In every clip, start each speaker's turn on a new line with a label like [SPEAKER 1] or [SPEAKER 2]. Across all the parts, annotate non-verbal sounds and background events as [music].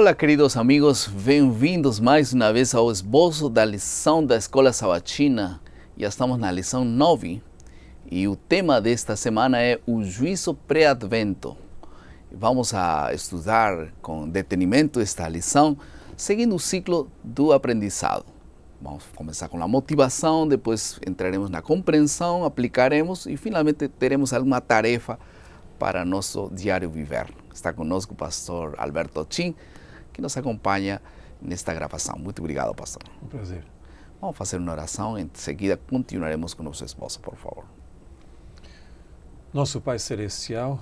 [SPEAKER 1] Olá, queridos amigos, bem-vindos mais uma vez ao esboço da lição da Escola Sabatina. Já estamos na lição 9 e o tema desta semana é o juízo pré-advento. Vamos a estudar com detenimento esta lição, seguindo o ciclo do aprendizado. Vamos começar com a motivação, depois entraremos na compreensão, aplicaremos e finalmente teremos alguma tarefa para nosso diário viver. Está conosco o pastor Alberto Chin que nos acompanha nesta gravação. Muito obrigado, pastor. Um prazer. Vamos fazer uma oração, em seguida continuaremos com nosso esposo, por favor.
[SPEAKER 2] Nosso Pai Celestial,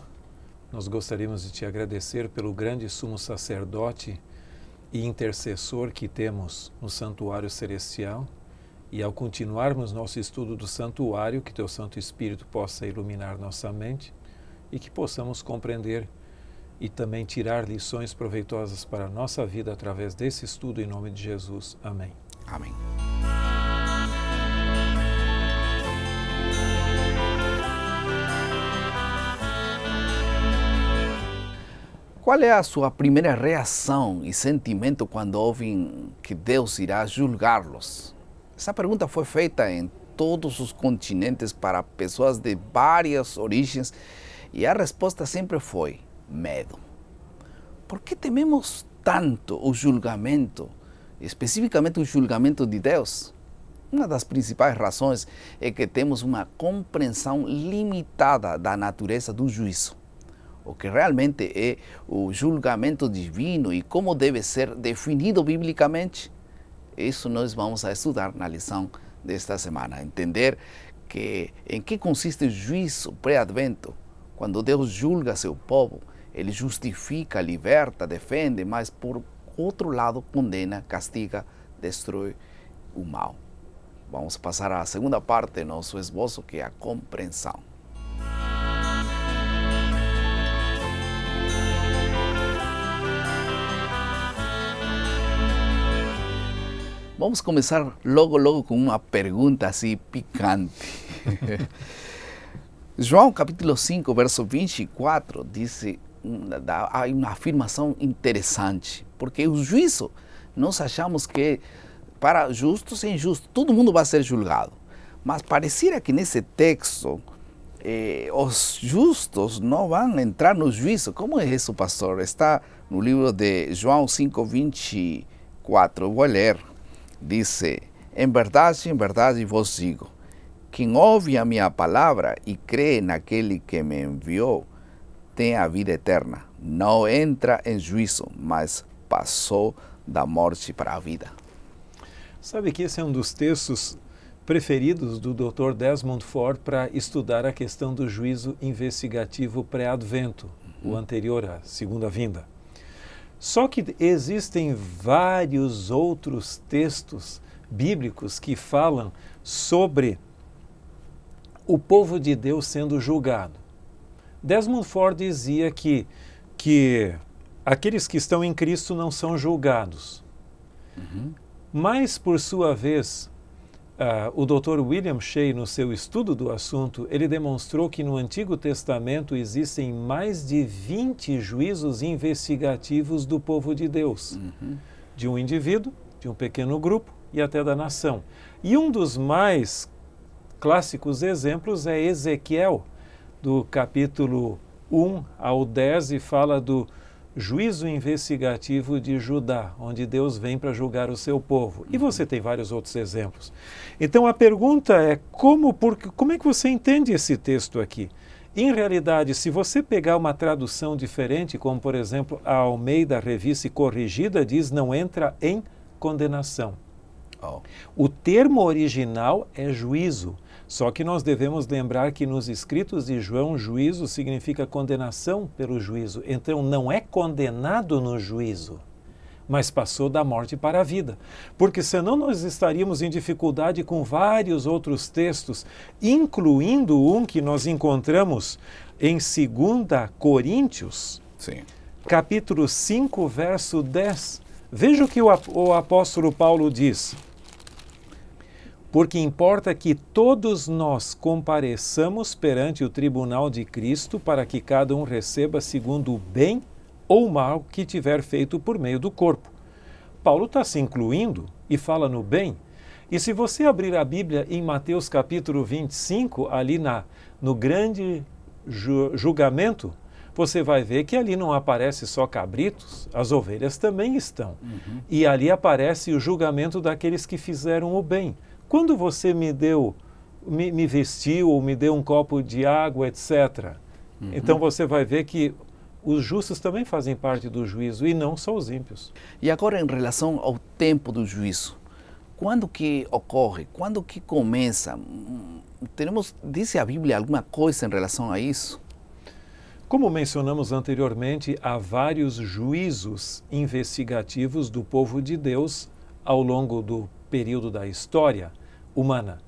[SPEAKER 2] nós gostaríamos de te agradecer pelo grande sumo sacerdote e intercessor que temos no Santuário Celestial e ao continuarmos nosso estudo do Santuário, que teu Santo Espírito possa iluminar nossa mente e que possamos compreender e também tirar lições proveitosas para a nossa vida através desse estudo em nome de Jesus. Amém. Amém.
[SPEAKER 1] Qual é a sua primeira reação e sentimento quando ouvem que Deus irá julgá-los? Essa pergunta foi feita em todos os continentes para pessoas de várias origens e a resposta sempre foi: medo. Por que tememos tanto o julgamento, especificamente o julgamento de Deus? Uma das principais razões é que temos uma compreensão limitada da natureza do juízo, o que realmente é o julgamento divino e como deve ser definido biblicamente. Isso nós vamos estudar na lição desta semana, entender que em que consiste o juízo pré-advento, quando Deus julga seu povo ele justifica, liberta, defende, mas por outro lado condena, castiga, destrói o mal. Vamos passar à segunda parte do nosso esboço, que é a compreensão. Vamos começar logo, logo com uma pergunta assim picante. [laughs] João capítulo 5, verso 24, diz uma afirmação interessante, porque o juízo, nós achamos que para justos e injustos, todo mundo vai ser julgado. Mas pareciera que nesse texto, eh, os justos não vão entrar no juízo. Como é isso, pastor? Está no livro de João 5, 24. Vou ler. Diz: Em verdade, em verdade vos digo: quem ouve a minha palavra e crê naquele que me enviou, tem a vida eterna. Não entra em juízo, mas passou da morte para a vida.
[SPEAKER 2] Sabe que esse é um dos textos preferidos do Dr. Desmond Ford para estudar a questão do juízo investigativo pré-advento, uhum. o anterior à segunda vinda. Só que existem vários outros textos bíblicos que falam sobre o povo de Deus sendo julgado. Desmond Ford dizia que, que aqueles que estão em Cristo não são julgados. Uhum. Mas, por sua vez, uh, o Dr. William Shea, no seu estudo do assunto, ele demonstrou que no Antigo Testamento existem mais de 20 juízos investigativos do povo de Deus, uhum. de um indivíduo, de um pequeno grupo e até da nação. E um dos mais clássicos exemplos é Ezequiel, do capítulo 1 ao 10 e fala do juízo investigativo de Judá, onde Deus vem para julgar o seu povo. E você tem vários outros exemplos. Então a pergunta é como, porque, como é que você entende esse texto aqui? Em realidade, se você pegar uma tradução diferente, como por exemplo a Almeida Revista Corrigida diz, não entra em condenação. Oh. O termo original é juízo. Só que nós devemos lembrar que nos escritos de João, juízo significa condenação pelo juízo. Então, não é condenado no juízo, mas passou da morte para a vida. Porque senão nós estaríamos em dificuldade com vários outros textos, incluindo um que nós encontramos em 2 Coríntios, Sim. capítulo 5, verso 10. Veja o que o apóstolo Paulo diz porque importa que todos nós compareçamos perante o tribunal de Cristo para que cada um receba segundo o bem ou mal que tiver feito por meio do corpo. Paulo está se incluindo e fala no bem. E se você abrir a Bíblia em Mateus capítulo 25, ali na, no grande ju julgamento, você vai ver que ali não aparece só cabritos, as ovelhas também estão. Uhum. E ali aparece o julgamento daqueles que fizeram o bem. Quando você me deu, me, me vestiu ou me deu um copo de água, etc., uhum. então você vai
[SPEAKER 1] ver que os justos também fazem parte do juízo e não só os ímpios. E agora em relação ao tempo do juízo, quando que ocorre? Quando que começa? Hum, Temos disse a Bíblia alguma coisa em relação a isso? Como
[SPEAKER 2] mencionamos anteriormente, há vários juízos investigativos do povo de Deus ao longo do período da história humana.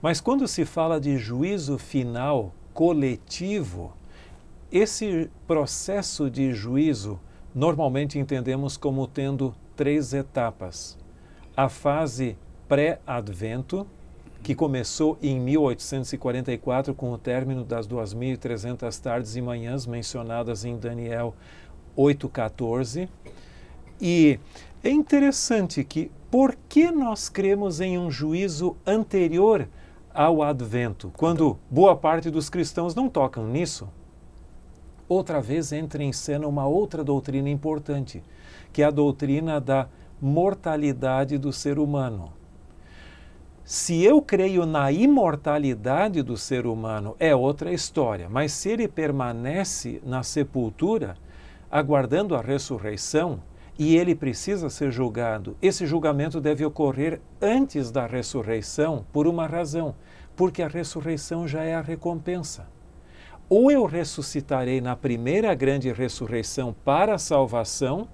[SPEAKER 2] Mas quando se fala de juízo final coletivo, esse processo de juízo normalmente entendemos como tendo três etapas. A fase pré-advento, que começou em 1844 com o término das 2.300 tardes e manhãs mencionadas em Daniel 8,14, e é interessante que, por que nós cremos em um juízo anterior ao advento, quando boa parte dos cristãos não tocam nisso? Outra vez entra em cena uma outra doutrina importante, que é a doutrina da mortalidade do ser humano. Se eu creio na imortalidade do ser humano, é outra história, mas se ele permanece na sepultura, aguardando a ressurreição, e ele precisa ser julgado, esse julgamento deve ocorrer antes da ressurreição por uma razão, porque a ressurreição já é a recompensa. Ou eu ressuscitarei na primeira grande ressurreição para a salvação,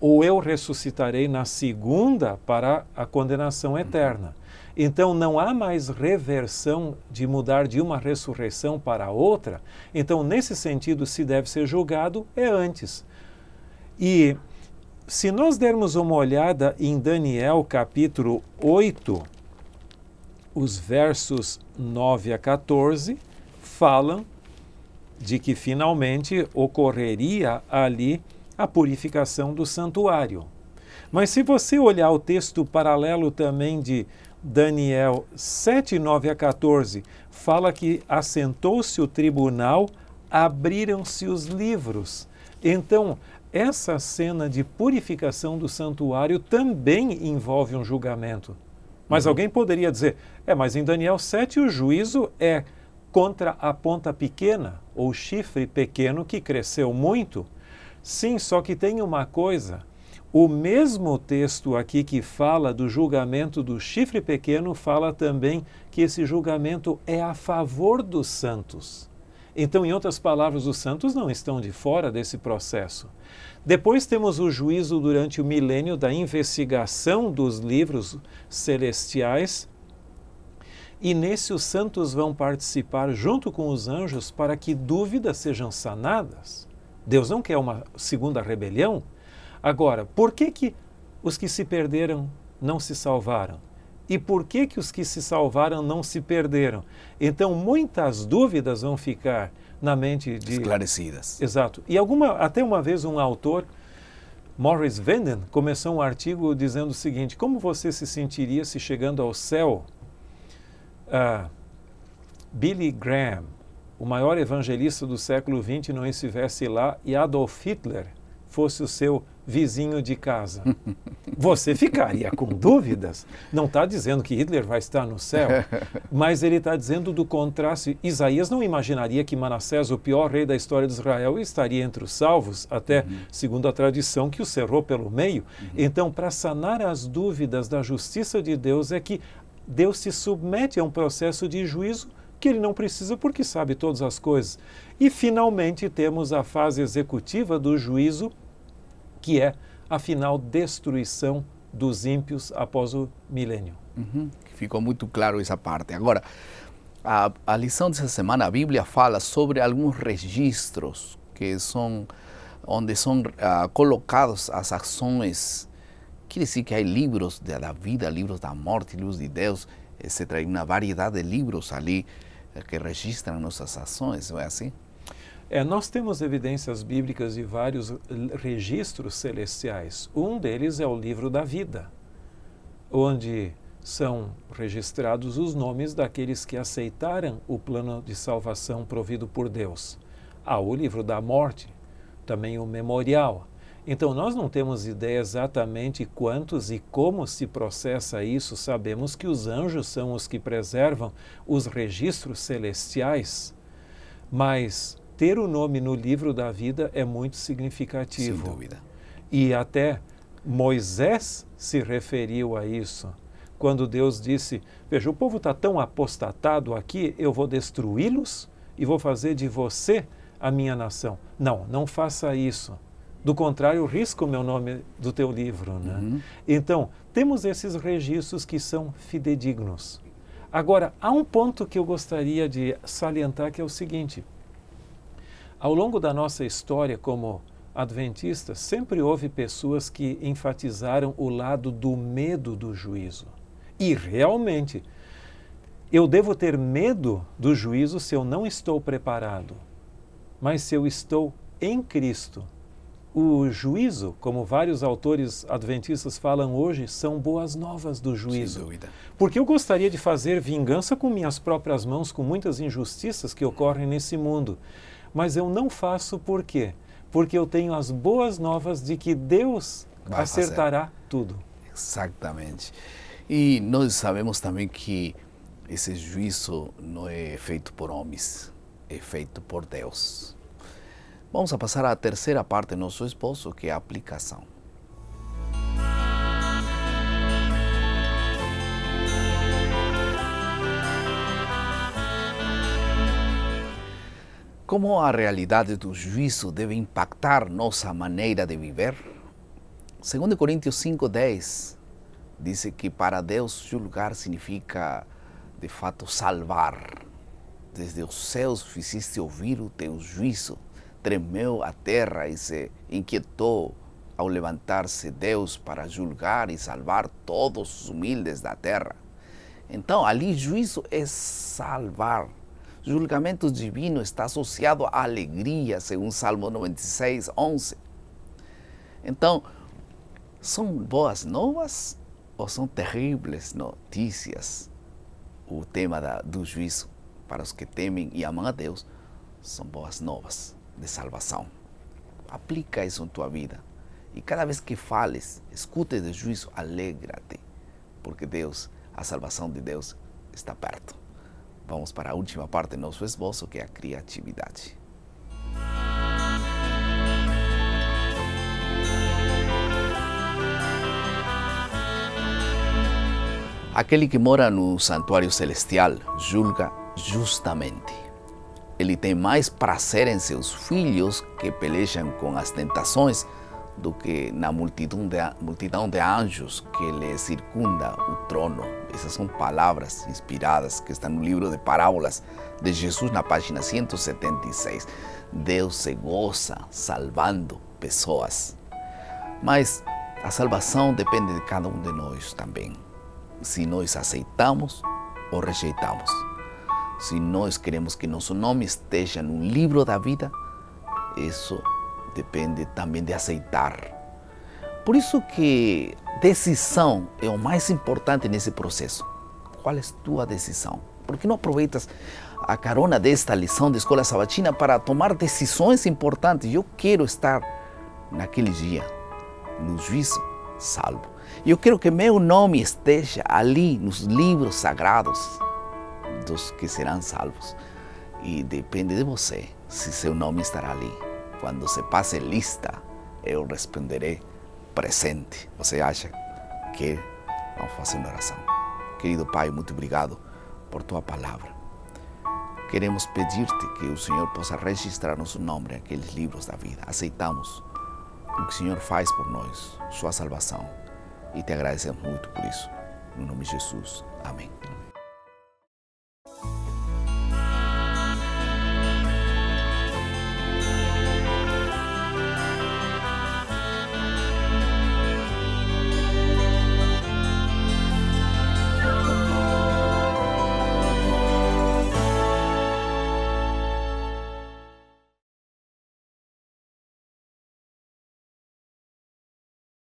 [SPEAKER 2] ou eu ressuscitarei na segunda para a condenação eterna. Então não há mais reversão de mudar de uma ressurreição para outra. Então, nesse sentido, se deve ser julgado é antes. E se nós dermos uma olhada em Daniel capítulo 8, os versos 9 a 14 falam de que finalmente ocorreria ali a purificação do santuário. Mas se você olhar o texto paralelo também de Daniel 7, 9 a 14, fala que assentou-se o tribunal, abriram-se os livros. Então, essa cena de purificação do santuário também envolve um julgamento. Mas uhum. alguém poderia dizer: é, mas em Daniel 7 o juízo é contra a ponta pequena ou chifre pequeno que cresceu muito. Sim, só que tem uma coisa. O mesmo texto aqui que fala do julgamento do chifre pequeno fala também que esse julgamento é a favor dos santos. Então, em outras palavras, os santos não estão de fora desse processo. Depois temos o juízo durante o milênio da investigação dos livros celestiais. E nesse os santos vão participar junto com os anjos para que dúvidas sejam sanadas. Deus não quer uma segunda rebelião. Agora, por que que os que se perderam não se salvaram? E por que, que os que se salvaram não se perderam? Então, muitas dúvidas vão ficar na mente de. Esclarecidas. Exato. E alguma, até uma vez um autor, Morris Vanden, começou um artigo dizendo o seguinte: como você se sentiria se chegando ao céu, Billy Graham, o maior evangelista do século XX, não estivesse lá e Adolf Hitler fosse o seu vizinho de casa. Você ficaria com [laughs] dúvidas. Não está dizendo que Hitler vai estar no céu, [laughs] mas ele está dizendo do contraste. Isaías não imaginaria que Manassés, o pior rei da história de Israel, estaria entre os salvos, até uhum. segundo a tradição que o cerrou pelo meio. Uhum. Então, para sanar as dúvidas da justiça de Deus, é que Deus se submete a um processo de juízo que ele não precisa porque sabe todas as coisas. E finalmente temos a fase executiva do juízo que é, afinal, destruição dos ímpios após o milênio.
[SPEAKER 1] Uhum. Ficou muito claro essa parte. Agora, a, a, lição dessa semana, a Bíblia fala sobre alguns registros que são onde são uh, colocados as ações. Quer dizer que há livros da vida, livros da morte, livros de Deus, etc. Uma variedade de livros ali eh, que registram nossas ações, não é assim? É, nós temos
[SPEAKER 2] evidências bíblicas de vários registros celestiais. Um deles é o livro da vida, onde são registrados os nomes daqueles que aceitaram o plano de salvação provido por Deus. Há o livro da morte, também o memorial. Então, nós não temos ideia exatamente quantos e como se processa isso. Sabemos que os anjos são os que preservam os registros celestiais, mas ter o nome no livro da vida é muito significativo. Sem dúvida. E até Moisés se referiu a isso. Quando Deus disse: Veja, o povo está tão apostatado aqui, eu vou destruí-los e vou fazer de você a minha nação. Não, não faça isso. Do contrário, risco o meu nome do teu livro. Né? Uhum. Então, temos esses registros que são fidedignos. Agora, há um ponto que eu gostaria de salientar que é o seguinte: ao longo da nossa história como adventistas, sempre houve pessoas que enfatizaram o lado do medo do juízo. E realmente, eu devo ter medo do juízo se eu não estou preparado. Mas se eu estou em Cristo, o juízo, como vários autores adventistas falam hoje, são boas novas do juízo. Sem Porque eu gostaria de fazer vingança com minhas próprias mãos, com muitas injustiças que ocorrem nesse mundo. Mas eu não faço por
[SPEAKER 1] quê? Porque eu tenho as boas novas de que Deus Vai acertará fazer. tudo. Exatamente. E nós sabemos também que esse juízo não é feito por homens, é feito por Deus. Vamos a passar à terceira parte do nosso esposo que é a aplicação. Como a realidade do juízo deve impactar nossa maneira de viver? 2 Coríntios 5,10 diz que para Deus julgar significa, de fato, salvar. Desde os céus fizeste ouvir o teu juízo, tremeu a terra e se inquietou ao levantar-se Deus para julgar e salvar todos os humildes da terra. Então, ali, juízo é salvar julgamento divino está associado à alegria, segundo Salmo 96, 11. Então, são boas novas ou são terríveis notícias? O tema da, do juízo para os que temem e amam a Deus são boas novas de salvação. Aplica isso em tua vida. E cada vez que fales, escute do juízo, alegra-te, porque Deus, a salvação de Deus está perto. Vamos para a última parte do nosso esboço, que é a criatividade. Aquele que mora no santuário celestial julga justamente. Ele tem mais prazer em seus filhos que pelejam com as tentações do que na multidão de, multidão de anjos que lhe circunda o trono. Essas são palavras inspiradas que estão no livro de parábolas de Jesus, na página 176. Deus se goza salvando pessoas. Mas a salvação depende de cada um de nós também. Se nós aceitamos ou rejeitamos. Se nós queremos que nosso nome esteja no livro da vida, isso depende também de aceitar. Por isso que decisão é o mais importante nesse processo. Qual é a tua decisão? Por que não aproveitas a carona desta lição de escola sabatina para tomar decisões importantes? Eu quero estar naquele dia no juízo salvo. Eu quero que meu nome esteja ali nos livros sagrados dos que serão salvos. E depende de você se seu nome estará ali. Quando se passe lista, eu responderei presente. Você acha que vamos fazer uma oração? Querido Pai, muito obrigado por tua palavra. Queremos pedir-te que o Senhor possa registrar nosso nome naqueles livros da vida. Aceitamos o que o Senhor faz por nós, sua salvação, e te agradecemos muito por isso. No nome de Jesus. Amém.